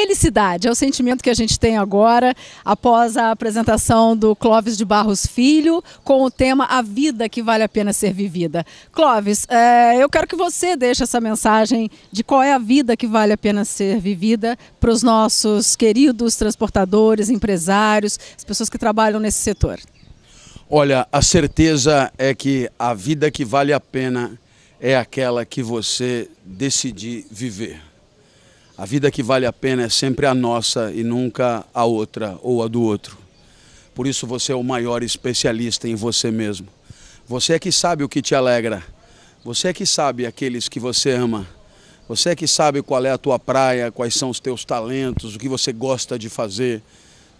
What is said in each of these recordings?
Felicidade é o sentimento que a gente tem agora após a apresentação do Clóvis de Barros Filho com o tema A Vida que Vale a Pena Ser Vivida. Clóvis, é, eu quero que você deixe essa mensagem de qual é a vida que vale a pena ser vivida para os nossos queridos transportadores, empresários, as pessoas que trabalham nesse setor. Olha, a certeza é que a vida que vale a pena é aquela que você decidir viver. A vida que vale a pena é sempre a nossa e nunca a outra ou a do outro. Por isso você é o maior especialista em você mesmo. Você é que sabe o que te alegra. Você é que sabe aqueles que você ama. Você é que sabe qual é a tua praia, quais são os teus talentos, o que você gosta de fazer.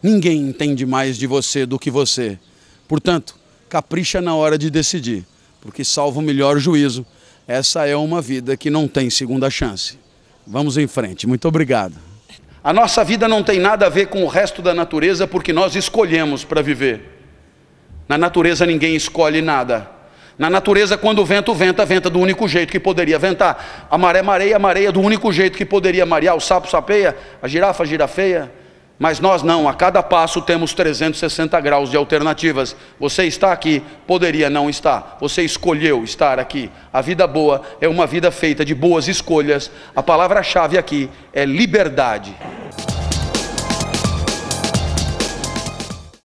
Ninguém entende mais de você do que você. Portanto, capricha na hora de decidir, porque salvo o melhor juízo, essa é uma vida que não tem segunda chance. Vamos em frente. Muito obrigado. A nossa vida não tem nada a ver com o resto da natureza porque nós escolhemos para viver. Na natureza ninguém escolhe nada. Na natureza, quando o vento venta, venta do único jeito que poderia ventar. A maré mareia, mareia do único jeito que poderia marear. O sapo sapeia, a girafa girafeia, mas nós não, a cada passo temos 360 graus de alternativas. Você está aqui, poderia não estar. Você escolheu estar aqui. A vida boa é uma vida feita de boas escolhas. A palavra-chave aqui é liberdade.